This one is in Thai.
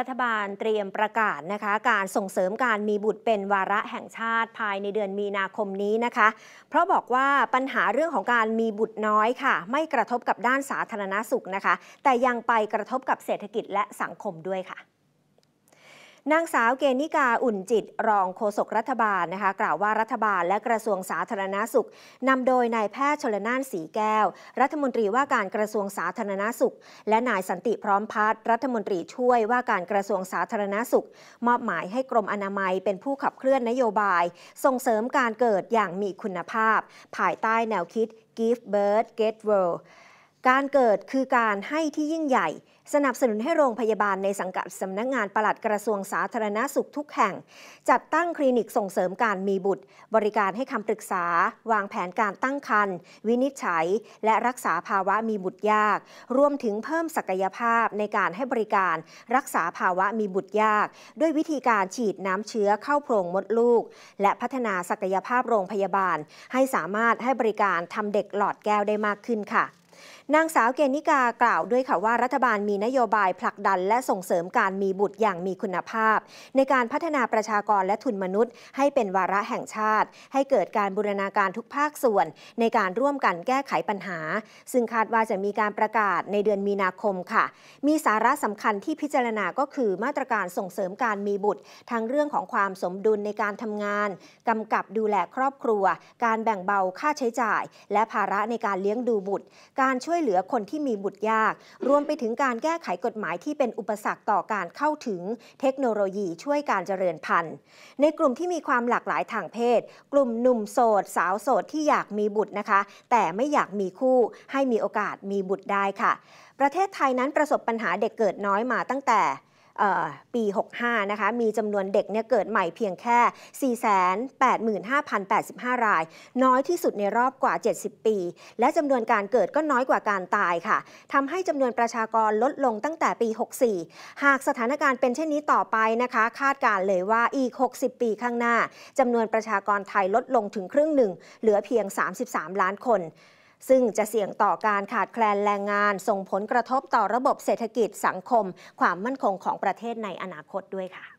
รัฐบาลเตรียมประกาศนะคะ การส่งเสริมการมีบุตรเป็นวาระแห่งชาติภายในเดือนมีนาคมนี้นะคะ เพราะบอกว่าปัญหาเรื่องของการมีบุตรน้อยค่ะ ไม่กระทบกับด้านสาธารณสุขนะคะ แต่ยังไปกระทบกับเศรษฐกิจและสังคมด้วยค่ะนางสาวเกนิกาอุ่นจิตรองโฆษกรัฐบาลนะคะกล่าวว่ารัฐบาลและกระทรวงสาธารณาสุข นำโดยนายแพทย์ชลน่านสีแก้ว รัฐมนตรีว่าการกระทรวงสาธารณาสุข และนายสันติพร้อมพัฒน์รัฐมนตรีช่วยว่าการกระทรวงสาธารณาสุขมอบหมายให้กรมอนามัยเป็นผู้ขับเคลื่อนนโยบาย ส่งเสริมการเกิดอย่างมีคุณภาพภายใต้แนวคิด Give Birth Get World การเกิดคือการให้ที่ยิ่งใหญ่ สนับสนุนให้โรงพยาบาลในสังกัดสำนักงงานปลัดกระทรวงสาธารณาสุขทุกแห่ง จัดตั้งคลินิกส่งเสริมการมีบุตร บริการให้คำปรึกษา วางแผนการตั้งครรภ์ วินิจฉัย และรักษาภาวะมีบุตรยาก รวมถึงเพิ่มศักยภาพในการให้บริการ รักษาภาวะมีบุตรยาก ด้วยวิธีการฉีดน้ำเชื้อเข้าโพรงมดลูก และพัฒนาศักยภาพโรงพยาบาล ให้สามารถให้บริการทำเด็กหลอดแก้วได้มากขึ้นค่ะนางสาวเกณนิกากล่าวด้วยค่ะว่ารัฐบาลมีนโยบายผลักดันและส่งเสริมการมีบุตรอย่างมีคุณภาพ ในการพัฒนาประชากรและทุนมนุษย์ ให้เป็นวาระแห่งชาติ ให้เกิดการบูรณาการทุกภาคส่วน ในการร่วมกันแก้ไขปัญหา ซึ่งคาดว่าจะมีการประกาศในเดือนมีนาคมค่ะ มีสาระสำคัญที่พิจารณาก็คือมาตรการส่งเสริมการมีบุตรทั้งเรื่องของความสมดุลในการทำงาน กำกับดูแลครอบครัว การแบ่งเบาค่าใช้จ่าย และภาระในการเลี้ยงดูบุตรการการช่วยเหลือคนที่มีบุตรยาก รวมไปถึงการแก้ไขกฎหมายที่เป็นอุปสรรคต่อการเข้าถึง เทคโนโลยีช่วยการเจริญพันธุ์ ในกลุ่มที่มีความหลากหลายทางเพศ กลุ่มหนุ่มโสด สาวโสดที่อยากมีบุตรนะคะ แต่ไม่อยากมีคู่ ให้มีโอกาสมีบุตรได้ค่ะ ประเทศไทยนั้นประสบปัญหาเด็กเกิดน้อยมาตั้งแต่ปี 65 นะคะ มีจำนวนเด็กเนี่ยเกิดใหม่เพียงแค่ 485,085 ราย น้อยที่สุดในรอบกว่า 70 ปี และจำนวนการเกิดก็น้อยกว่าการตายค่ะ ทำให้จำนวนประชากรลดลงตั้งแต่ปี 64 หากสถานการณ์เป็นเช่นนี้ต่อไปนะคะ คาดการเลยว่าอีก 60 ปีข้างหน้าจำนวนประชากรไทยลดลงถึงครึ่งหนึ่ง เหลือเพียง 33 ล้านคนซึ่งจะเสี่ยงต่อการขาดแคลนแรงงาน ส่งผลกระทบต่อระบบเศรษฐกิจสังคม ความมั่นคงของประเทศในอนาคตด้วยค่ะ